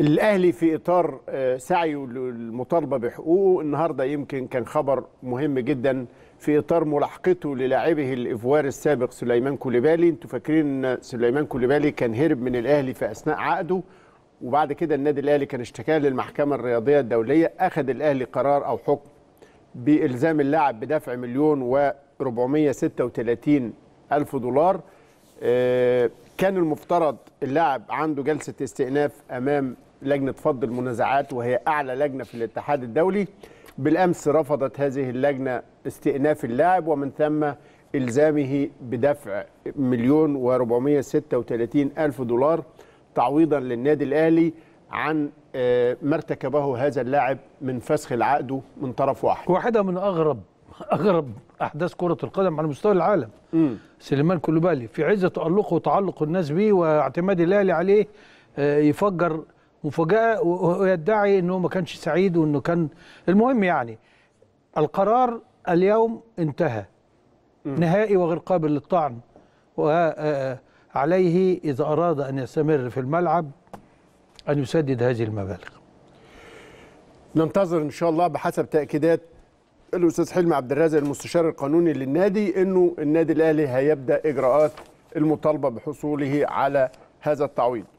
الاهلي في اطار آه، سعيه للمطالبه بحقوقه النهارده يمكن كان خبر مهم جدا في اطار ملاحقته للاعبه الايفواري السابق سليمان كوليبالي انتوا فاكرين ان سليمان كوليبالي كان هرب من الاهلي في اثناء عقده وبعد كده النادي الاهلي كان اشتكاه للمحكمه الرياضيه الدوليه اخذ الاهلي قرار او حكم بالزام اللاعب بدفع مليون و 436 الف دولار آه، كان المفترض اللاعب عنده جلسه استئناف امام لجنه فض المنازعات وهي اعلى لجنه في الاتحاد الدولي بالامس رفضت هذه اللجنه استئناف اللاعب ومن ثم الزامه بدفع مليون و436 الف دولار تعويضا للنادي الاهلي عن آه، ما ارتكبه هذا اللاعب من فسخ العقد من طرف واحد واحده من اغرب اغرب احداث كره القدم على مستوى العالم م. سليمان كلوبالي في عز تالقه وتعلق الناس به واعتماد الاهلي عليه آه، يفجر مفاجاه ويدعي انه ما كانش سعيد وانه كان المهم يعني القرار اليوم انتهى م. نهائي وغير قابل للطعن وعليه آه، آه، اذا اراد ان يستمر في الملعب ان يسدد هذه المبالغ ننتظر ان شاء الله بحسب تاكيدات الاستاذ حلمي عبد الرازق المستشار القانوني للنادي انه النادي الاهلي هيبدا اجراءات المطالبه بحصوله على هذا التعويض